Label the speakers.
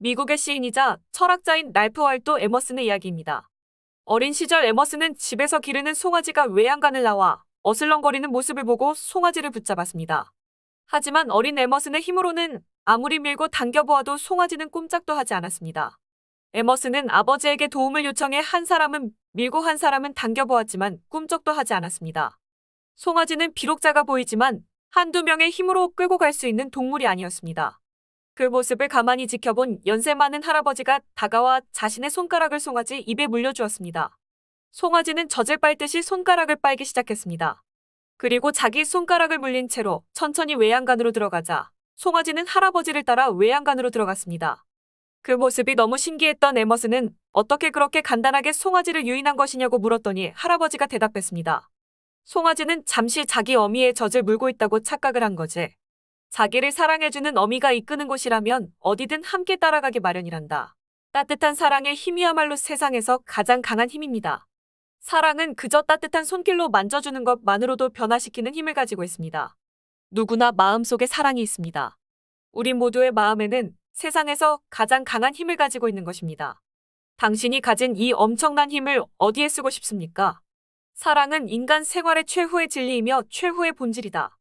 Speaker 1: 미국의 시인이자 철학자인 날프 왈도 에머슨의 이야기입니다. 어린 시절 에머슨은 집에서 기르는 송아지가 외양간을 나와 어슬렁거리는 모습을 보고 송아지를 붙잡았습니다. 하지만 어린 에머슨의 힘으로는 아무리 밀고 당겨보아도 송아지는 꼼짝도 하지 않았습니다. 에머슨은 아버지에게 도움을 요청해 한 사람은 밀고 한 사람은 당겨보았지만 꿈쩍도 하지 않았습니다. 송아지는 비록 작아 보이지만 한두 명의 힘으로 끌고 갈 수 있는 동물이 아니었습니다. 그 모습을 가만히 지켜본 연세 많은 할아버지가 다가와 자신의 손가락을 송아지 입에 물려주었습니다. 송아지는 젖을 빨듯이 손가락을 빨기 시작했습니다. 그리고 자기 손가락을 물린 채로 천천히 외양간으로 들어가자 송아지는 할아버지를 따라 외양간으로 들어갔습니다. 그 모습이 너무 신기했던 에머스는 어떻게 그렇게 간단하게 송아지를 유인한 것이냐고 물었더니 할아버지가 대답했습니다. 송아지는 잠시 자기 어미의 젖을 물고 있다고 착각을 한 거지. 자기를 사랑해주는 어미가 이끄는 곳이라면 어디든 함께 따라가기 마련이란다. 따뜻한 사랑의 힘이야말로 세상에서 가장 강한 힘입니다. 사랑은 그저 따뜻한 손길로 만져주는 것만으로도 변화시키는 힘을 가지고 있습니다. 누구나 마음속에 사랑이 있습니다. 우리 모두의 마음에는 세상에서 가장 강한 힘을 가지고 있는 것입니다. 당신이 가진 이 엄청난 힘을 어디에 쓰고 싶습니까? 사랑은 인간 생활의 최후의 진리이며 최후의 본질이다.